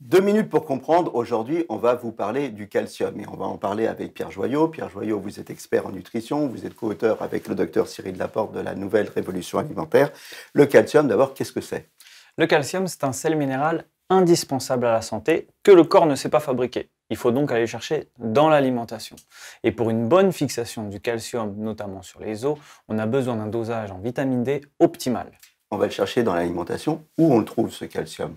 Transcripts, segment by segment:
Deux minutes pour comprendre. Aujourd'hui, on va vous parler du calcium et on va en parler avec Pierre Joyot. Pierre Joyot, vous êtes expert en nutrition, vous êtes co-auteur avec le docteur Cyril Laporte de la nouvelle révolution alimentaire. Le calcium, d'abord, qu'est-ce que c'est Le calcium, c'est un sel minéral indispensable à la santé que le corps ne sait pas fabriquer. Il faut donc aller chercher dans l'alimentation. Et pour une bonne fixation du calcium, notamment sur les os, on a besoin d'un dosage en vitamine D optimal. On va le chercher dans l'alimentation. Où on le trouve, ce calcium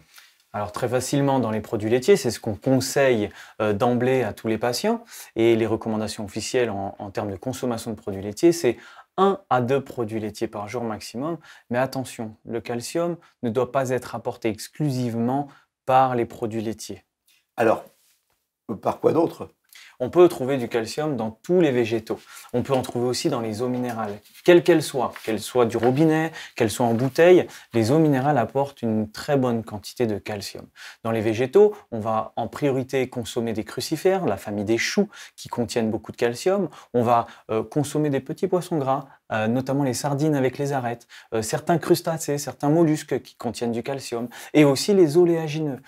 alors très facilement dans les produits laitiers, c'est ce qu'on conseille euh, d'emblée à tous les patients. Et les recommandations officielles en, en termes de consommation de produits laitiers, c'est 1 à 2 produits laitiers par jour maximum. Mais attention, le calcium ne doit pas être apporté exclusivement par les produits laitiers. Alors, par quoi d'autre on peut trouver du calcium dans tous les végétaux. On peut en trouver aussi dans les eaux minérales, quelles qu'elles soient, qu'elles soient du robinet, qu'elles soient en bouteille, les eaux minérales apportent une très bonne quantité de calcium. Dans les végétaux, on va en priorité consommer des crucifères, la famille des choux, qui contiennent beaucoup de calcium. On va euh, consommer des petits poissons gras, euh, notamment les sardines avec les arêtes, euh, certains crustacés, certains mollusques qui contiennent du calcium, et aussi les oléagineux,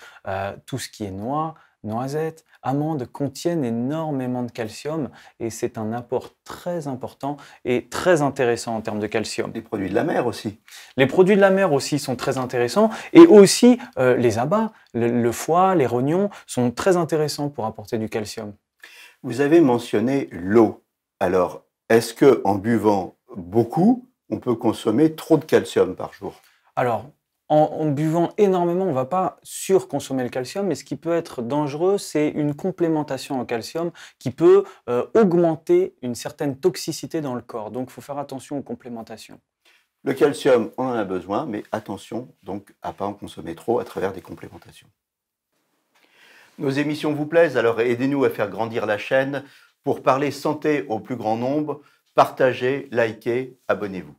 tout ce qui est noir noisettes, amandes contiennent énormément de calcium et c'est un apport très important et très intéressant en termes de calcium. Les produits de la mer aussi. Les produits de la mer aussi sont très intéressants et aussi euh, les abats, le, foie, les rognons sont très intéressants pour apporter du calcium. Vous avez mentionné l'eau. Alors, est-ce que en buvant beaucoup, on peut consommer trop de calcium par jour Alors, en, buvant énormément, on va pas surconsommer le calcium, mais ce qui peut être dangereux, c'est une complémentation en calcium qui peut euh, augmenter une certaine toxicité dans le corps. Donc, il faut faire attention aux complémentations. Le calcium, on en a besoin, mais attention donc à pas en consommer trop à travers des complémentations. Nos émissions vous plaisent, alors aidez-nous à faire grandir la chaîne pour parler santé au plus grand nombre. Partagez, likez, abonnez-vous.